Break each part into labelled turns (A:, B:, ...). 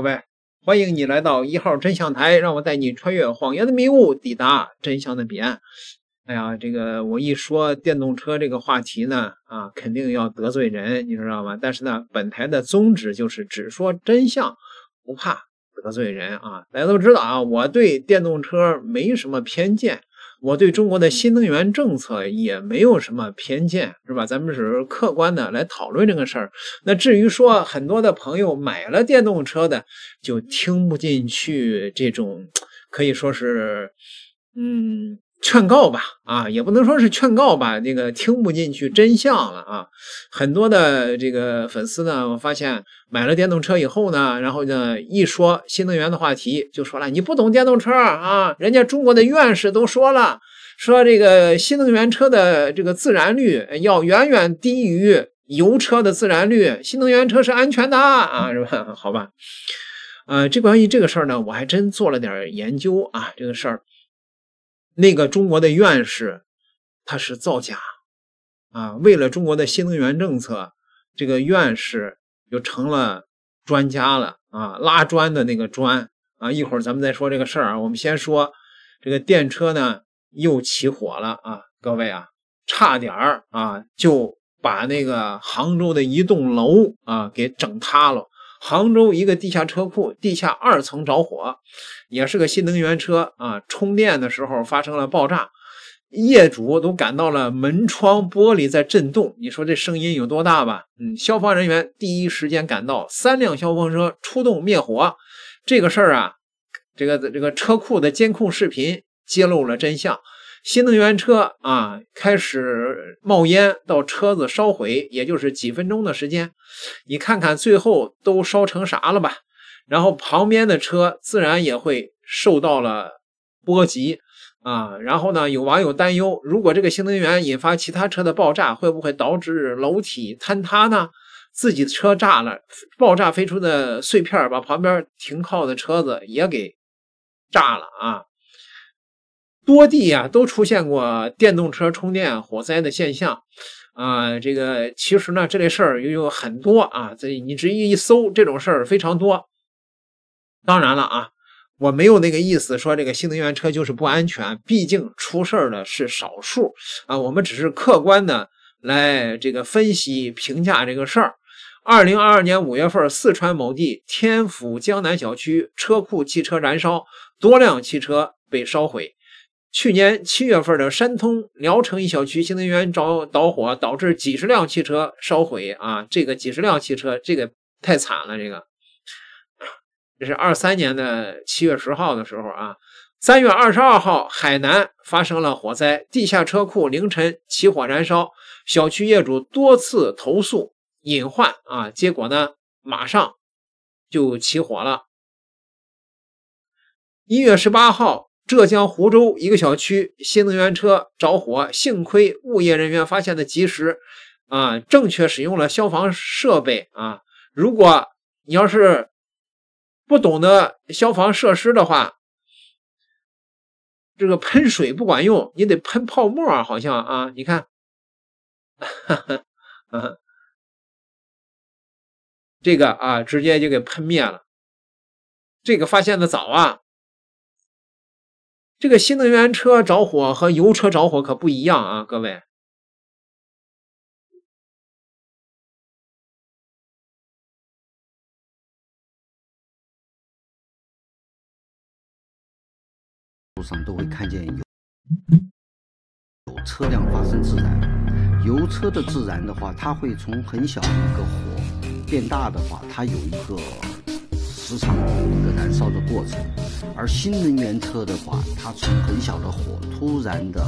A: 各位，欢迎你来到一号真相台，让我带你穿越谎言的迷雾，抵达真相的彼岸。哎呀，这个我一说电动车这个话题呢，啊，肯定要得罪人，你知道吗？但是呢，本台的宗旨就是只说真相，不怕得罪人啊！大家都知道啊，我对电动车没什么偏见。我对中国的新能源政策也没有什么偏见，是吧？咱们只是客观的来讨论这个事儿。那至于说很多的朋友买了电动车的，就听不进去这种，可以说是，嗯。劝告吧，啊，也不能说是劝告吧，那个听不进去真相了啊。很多的这个粉丝呢，我发现买了电动车以后呢，然后呢一说新能源的话题，就说了你不懂电动车啊，人家中国的院士都说了，说这个新能源车的这个自燃率要远远低于油车的自燃率，新能源车是安全的啊，是吧？好吧，呃，这关于这个事儿呢，我还真做了点研究啊，这个事儿。那个中国的院士，他是造假，啊，为了中国的新能源政策，这个院士就成了专家了啊，拉砖的那个砖啊，一会儿咱们再说这个事儿啊，我们先说这个电车呢又起火了啊，各位啊，差点儿啊就把那个杭州的一栋楼啊给整塌了。杭州一个地下车库地下二层着火，也是个新能源车啊，充电的时候发生了爆炸，业主都感到了门窗玻璃在震动，你说这声音有多大吧？嗯，消防人员第一时间赶到，三辆消防车出动灭火。这个事儿啊，这个这个车库的监控视频揭露了真相。新能源车啊，开始冒烟，到车子烧毁，也就是几分钟的时间。你看看最后都烧成啥了吧？然后旁边的车自然也会受到了波及啊。然后呢，有网友担忧，如果这个新能源引发其他车的爆炸，会不会导致楼体坍塌呢？自己的车炸了，爆炸飞出的碎片把旁边停靠的车子也给炸了啊！多地啊都出现过电动车充电火灾的现象，啊，这个其实呢这类事儿也有很多啊，这你这要一搜这种事儿非常多。当然了啊，我没有那个意思说这个新能源车就是不安全，毕竟出事儿的是少数啊。我们只是客观的来这个分析评价这个事儿。二零二二年五月份，四川某地天府江南小区车库汽车燃烧，多辆汽车被烧毁。去年七月份的山东聊城一小区新能源着导火，导致几十辆汽车烧毁啊！这个几十辆汽车，这个太惨了，这个 这是二三年的七月十号的时候啊。三月二十二号，海南发生了火灾，地下车库凌晨起火燃烧，小区业主多次投诉隐患啊，结果呢，马上就起火了。一月十八号。浙江湖州一个小区新能源车着火，幸亏物业人员发现的及时，啊，正确使用了消防设备啊。如果你要是不懂得消防设施的话，这个喷水不管用，你得喷泡沫啊，好像啊，你看，哈哈，这个啊，直接就给喷灭了。这个发现的早啊。这个新能源车着火和油车着火可不一样啊，各位。路上都会看见有车辆发生自燃，油车的自燃的话，它会从很小一个火变大的话，它有一个。的一个燃烧的过程，而新能源车的话，它从很小的火突然的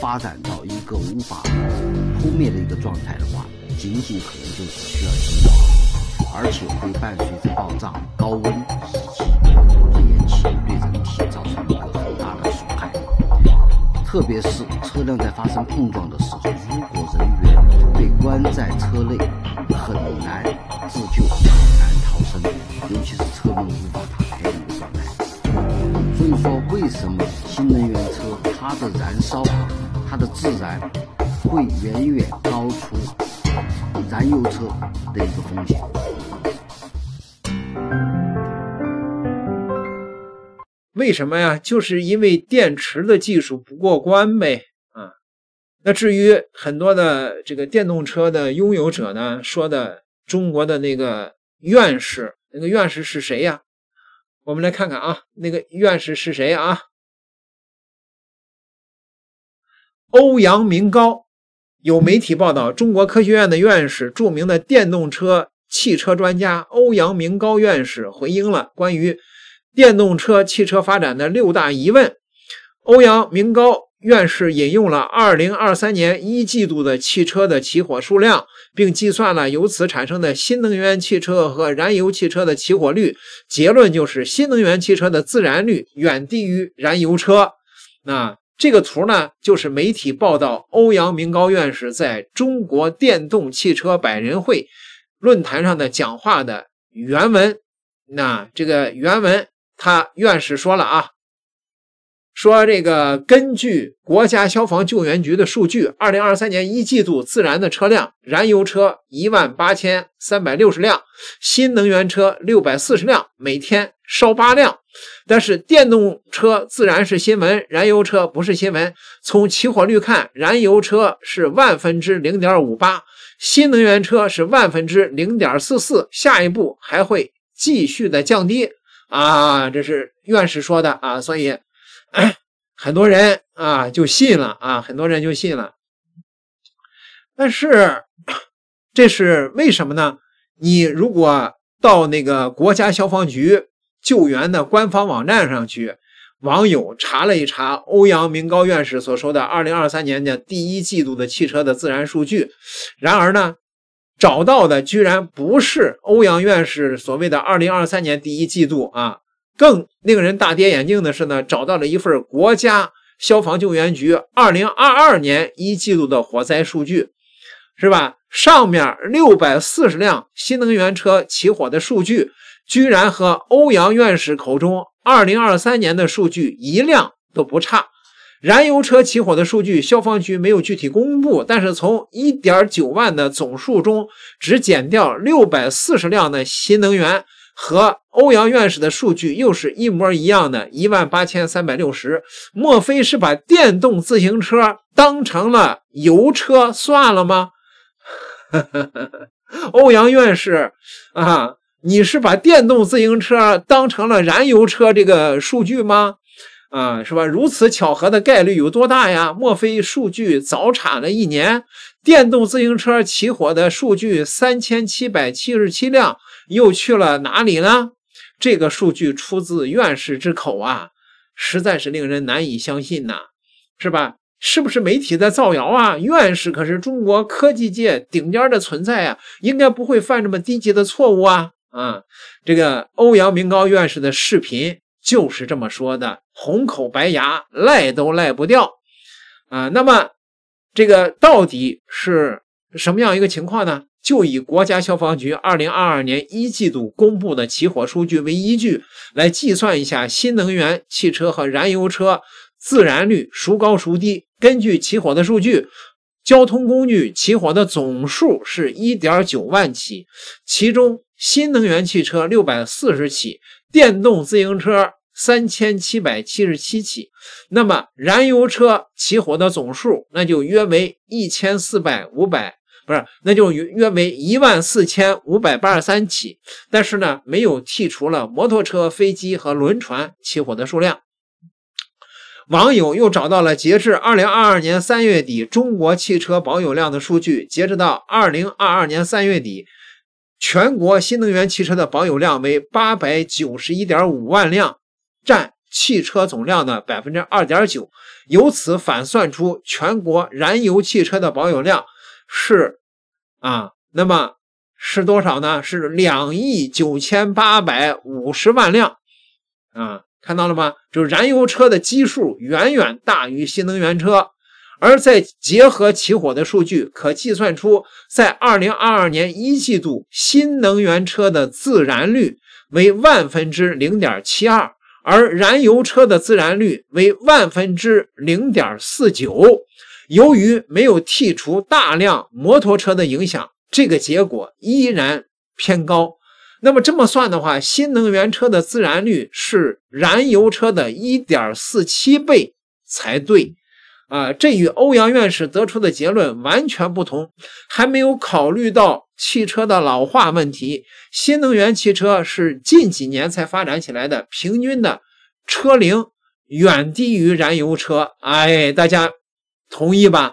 A: 发展到一个无法扑灭的一个状态的话，仅仅可能就需要一秒，而且会伴随着爆炸、高温以及一氧气，对人体造成一个很大的损害。特别是车辆在发生碰撞的时候，如果人员被关在车内，很难自救。尤其是车辆无法打开的状态，所以说为什么新能源车它的燃烧、它的自燃会远远高出燃油车的一个风险？为什么呀？就是因为电池的技术不过关呗啊！那至于很多的这个电动车的拥有者呢说的中国的那个。院士，那个院士是谁呀？我们来看看啊，那个院士是谁啊？欧阳明高，有媒体报道，中国科学院的院士、著名的电动车汽车专家欧阳明高院士回应了关于电动车汽车发展的六大疑问。欧阳明高。院士引用了二零二三年一季度的汽车的起火数量，并计算了由此产生的新能源汽车和燃油汽车的起火率。结论就是，新能源汽车的自燃率远低于燃油车。那这个图呢，就是媒体报道欧阳明高院士在中国电动汽车百人会论坛上的讲话的原文。那这个原文，他院士说了啊。说这个根据国家消防救援局的数据，二零二三年一季度自燃的车辆，燃油车一万八千三百六十辆，新能源车六百四十辆，每天烧八辆。但是电动车自燃是新闻，燃油车不是新闻。从起火率看，燃油车是万分之零点五八，新能源车是万分之零点四四。下一步还会继续的降低啊！这是院士说的啊，所以。很多人啊就信了啊，很多人就信了。但是 这是为什么呢？你如果到那个国家消防局救援的官方网站上去，网友查了一查欧阳明高院士所说的二零二三年的第一季度的汽车的自燃数据，然而呢，找到的居然不是欧阳院士所谓的二零二三年第一季度啊。更令人大跌眼镜的是呢，找到了一份国家消防救援局二零二二年一季度的火灾数据，是吧？上面六百四十辆新能源车起火的数据，居然和欧阳院士口中二零二三年的数据一辆都不差。燃油车起火的数据消防局没有具体公布，但是从一点九万的总数中只减掉六百四十辆的新能源。和欧阳院士的数据又是一模一样的，一万八千三百六十，莫非是把电动自行车当成了油车算了吗？欧阳院士啊，你是把电动自行车当成了燃油车这个数据吗？啊，是吧？如此巧合的概率有多大呀？莫非数据早产了一年？电动自行车起火的数据三千七百七十七辆，又去了哪里呢？这个数据出自院士之口啊，实在是令人难以相信呐，是吧？是不是媒体在造谣啊？院士可是中国科技界顶尖的存在啊，应该不会犯这么低级的错误啊！啊，这个欧阳明高院士的视频。就是这么说的，红口白牙赖都赖不掉，啊，那么这个到底是什么样一个情况呢？就以国家消防局二零二二年一季度公布的起火数据为依据，来计算一下新能源汽车和燃油车自燃率孰高孰低。根据起火的数据，交通工具起火的总数是一点九万起，其中新能源汽车六百四十起。电动自行车三千七百七十七起，那么燃油车起火的总数，那就约为一千四百五百，不是，那就约为一万四千五百八十三起。但是呢，没有剔除了摩托车、飞机和轮船起火的数量。网友又找到了截至二零二二年三月底中国汽车保有量的数据，截止到二零二二年三月底。全国新能源汽车的保有量为八百九十一点五万辆，占汽车总量的百分之二点九。由此反算出全国燃油汽车的保有量是，啊，那么是多少呢？是两亿九千八百五十万辆。啊，看到了吗？就是燃油车的基数远远大于新能源车。而在结合起火的数据，可计算出，在二零二二年一季度，新能源车的自燃率为万分之零点七二，而燃油车的自燃率为万分之零点四九。由于没有剔除大量摩托车的影响，这个结果依然偏高。那么这么算的话，新能源车的自燃率是燃油车的一点四七倍才对。啊，这与欧阳院士得出的结论完全不同，还没有考虑到汽车的老化问题。新能源汽车是近几年才发展起来的，平均的车龄远低于燃油车。哎，大家同意吧？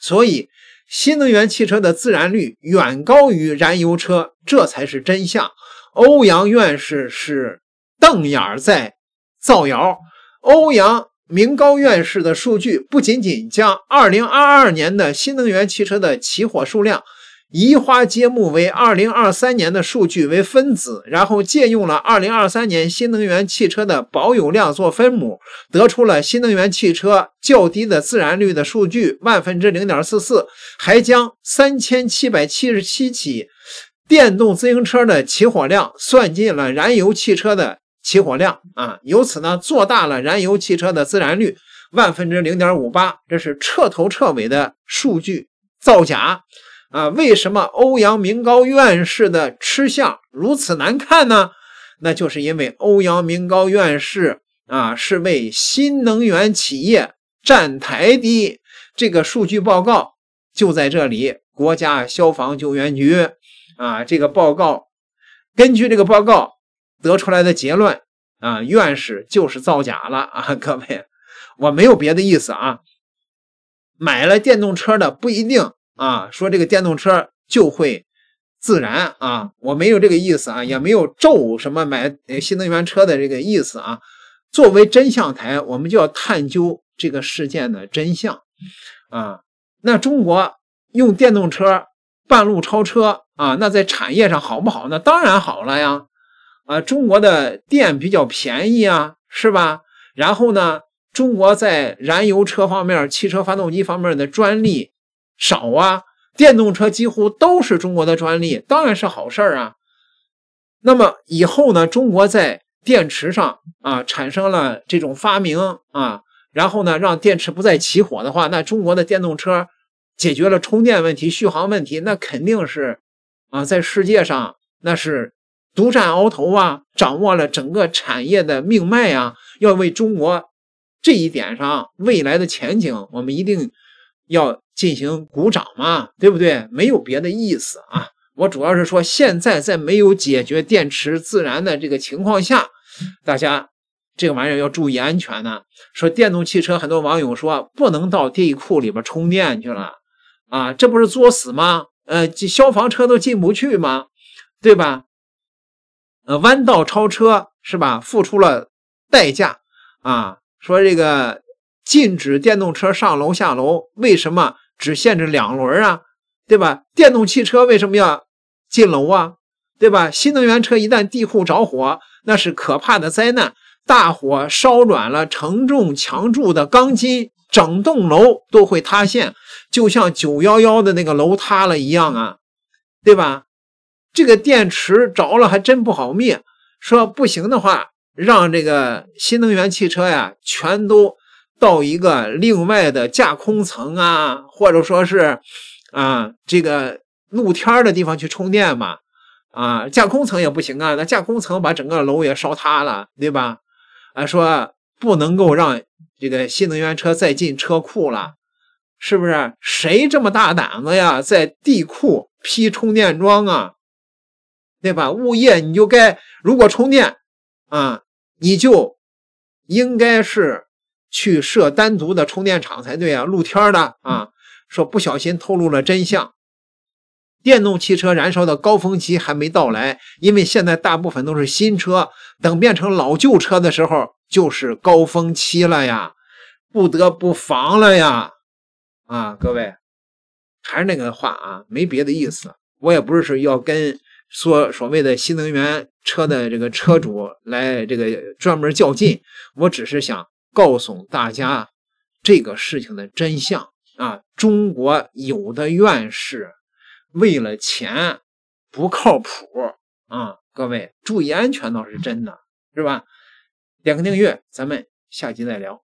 A: 所以，新能源汽车的自燃率远高于燃油车，这才是真相。欧阳院士是瞪眼儿在造谣。欧阳。明高院士的数据不仅仅将2022年的新能源汽车的起火数量移花接木为2023年的数据为分子，然后借用了2023年新能源汽车的保有量做分母，得出了新能源汽车较低的自燃率的数据，万分之零点四四，还将3777起电动自行车的起火量算进了燃油汽车的。起火量啊，由此呢做大了燃油汽车的自燃率万分之零点五八，这是彻头彻尾的数据造假啊！为什么欧阳明高院士的吃相如此难看呢？那就是因为欧阳明高院士啊是为新能源企业站台的。这个数据报告就在这里，国家消防救援局啊，这个报告根据这个报告。得出来的结论啊，院士就是造假了啊！各位，我没有别的意思啊。买了电动车的不一定啊，说这个电动车就会自燃啊，我没有这个意思啊，也没有咒什么买新能源车的这个意思啊。作为真相台，我们就要探究这个事件的真相啊。那中国用电动车半路超车啊，那在产业上好不好？那当然好了呀。啊，中国的电比较便宜啊，是吧？然后呢，中国在燃油车方面、汽车发动机方面的专利少啊，电动车几乎都是中国的专利，当然是好事儿啊。那么以后呢，中国在电池上啊产生了这种发明啊，然后呢，让电池不再起火的话，那中国的电动车解决了充电问题、续航问题，那肯定是啊，在世界上那是。独占鳌头啊，掌握了整个产业的命脉啊！要为中国这一点上未来的前景，我们一定要进行鼓掌嘛，对不对？没有别的意思啊。我主要是说，现在在没有解决电池自燃的这个情况下，大家这个玩意儿要注意安全呢。说电动汽车，很多网友说不能到地库里边充电去了啊，这不是作死吗？呃，消防车都进不去吗？对吧？呃，弯道超车是吧？付出了代价啊！说这个禁止电动车上楼下楼，为什么只限制两轮啊？对吧？电动汽车为什么要进楼啊？对吧？新能源车一旦地库着火，那是可怕的灾难。大火烧软了承重墙柱的钢筋，整栋楼都会塌陷，就像九幺幺的那个楼塌了一样啊，对吧？这个电池着了还真不好灭。说不行的话，让这个新能源汽车呀，全都到一个另外的架空层啊，或者说是啊这个露天的地方去充电嘛。啊，架空层也不行啊，那架空层把整个楼也烧塌了，对吧？啊，说不能够让这个新能源车再进车库了，是不是？谁这么大胆子呀，在地库批充电桩啊？对吧？物业你就该如果充电，啊，你就应该是去设单独的充电场才对啊。露天的啊，说不小心透露了真相。电动汽车燃烧的高峰期还没到来，因为现在大部分都是新车，等变成老旧车的时候就是高峰期了呀，不得不防了呀。啊，各位，还是那个话啊，没别的意思，我也不是说要跟。所所谓的新能源车的这个车主来这个专门较劲，我只是想告诉大家这个事情的真相啊！中国有的院士为了钱不靠谱啊！各位注意安全倒是真的，是吧？点个订阅，咱们下集再聊。